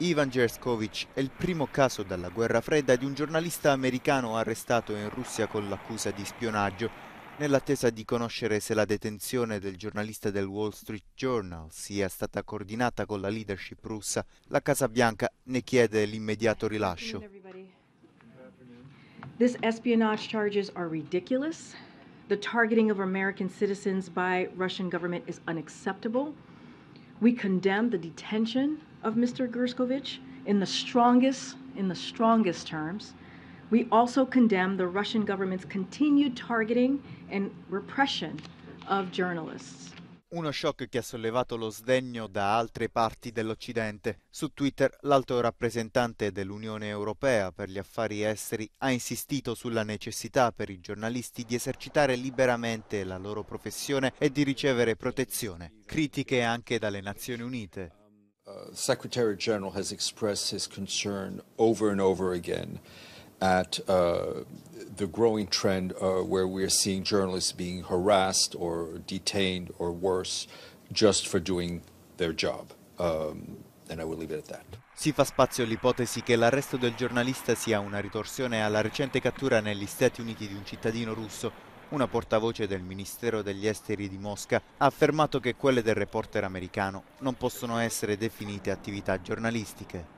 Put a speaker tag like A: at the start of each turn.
A: Ivan Gerskovic è il primo caso dalla guerra fredda di un giornalista americano arrestato in Russia con l'accusa di spionaggio, nell'attesa di conoscere se la detenzione del giornalista del Wall Street Journal sia stata coordinata con la leadership russa, la Casa Bianca ne chiede l'immediato rilascio.
B: Questi espionage charges are ridiculous. The targeting of American citizens by Russian government is unacceptable. We condemn the detention of Mr. Gerskovich in the strongest in the strongest terms. We also condemn the Russian government's continued targeting and repression of journalists.
A: Uno shock che ha sollevato lo sdegno da altre parti dell'Occidente. Su Twitter l'alto rappresentante dell'Unione Europea per gli affari esteri ha insistito sulla necessità per i giornalisti di esercitare liberamente la loro professione e di ricevere protezione, critiche anche dalle Nazioni Unite.
C: Uh, Secretary General has expressed his concern over and over again at uh, the growing trend uh, where we're seeing journalists being harassed or detained or worse just for doing their job. Um, and I will leave it at that.
A: Si fa spazio all'ipotesi che l'arresto del giornalista sia una ritorsione alla recente cattura negli Stati Uniti di un cittadino russo. Una portavoce del Ministero degli Esteri di Mosca ha affermato che quelle del reporter americano non possono essere definite attività giornalistiche.